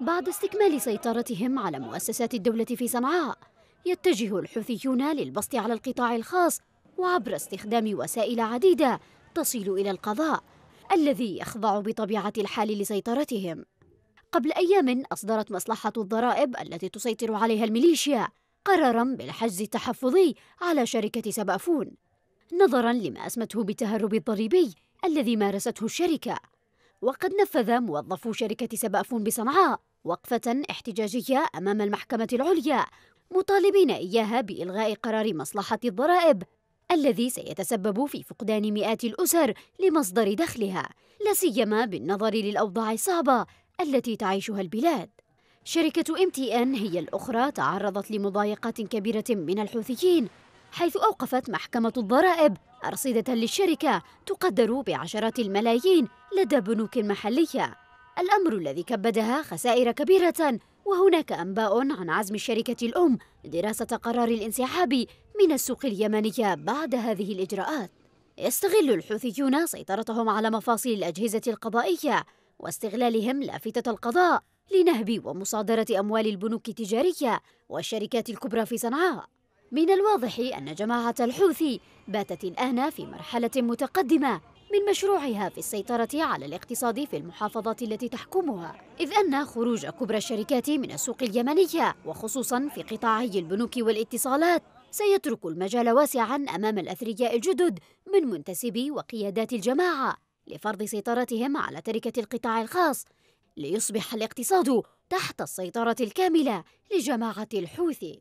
بعد استكمال سيطرتهم على مؤسسات الدولة في صنعاء يتجه الحوثيون للبسط على القطاع الخاص وعبر استخدام وسائل عديدة تصل إلى القضاء الذي يخضع بطبيعة الحال لسيطرتهم قبل أيام أصدرت مصلحة الضرائب التي تسيطر عليها الميليشيا قرارا بالحجز التحفظي على شركة سبأفون نظرا لما أسمته بالتهرب الضريبي الذي مارسته الشركة وقد نفذ موظفو شركة سبأفون بصنعاء وقفة احتجاجية أمام المحكمة العليا مطالبين إياها بإلغاء قرار مصلحة الضرائب الذي سيتسبب في فقدان مئات الأسر لمصدر دخلها لا سيما بالنظر للأوضاع الصعبة التي تعيشها البلاد شركة ام تي ان هي الأخرى تعرضت لمضايقات كبيرة من الحوثيين حيث أوقفت محكمة الضرائب أرصدة للشركة تقدر بعشرات الملايين لدى بنوك محلية الأمر الذي كبدها خسائر كبيرة وهناك أنباء عن عزم الشركة الأم لدراسة قرار الانسحاب من السوق اليمنية بعد هذه الإجراءات يستغل الحوثيون سيطرتهم على مفاصل الأجهزة القضائية واستغلالهم لافتة القضاء لنهب ومصادرة أموال البنوك التجارية والشركات الكبرى في صنعاء من الواضح أن جماعة الحوثي باتت الآن في مرحلة متقدمة من مشروعها في السيطرة على الاقتصاد في المحافظات التي تحكمها إذ أن خروج كبرى الشركات من السوق اليمنية وخصوصا في قطاعي البنوك والاتصالات سيترك المجال واسعا أمام الأثرياء الجدد من منتسبي وقيادات الجماعة لفرض سيطرتهم على تركة القطاع الخاص ليصبح الاقتصاد تحت السيطرة الكاملة لجماعة الحوثي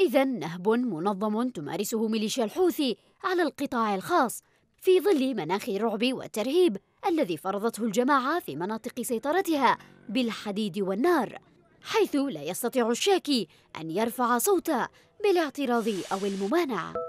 إذا نهب منظم تمارسه ميليشيا الحوثي على القطاع الخاص في ظل مناخ الرعب والترهيب الذي فرضته الجماعة في مناطق سيطرتها بالحديد والنار حيث لا يستطيع الشاكي أن يرفع صوته بالاعتراض أو الممانعة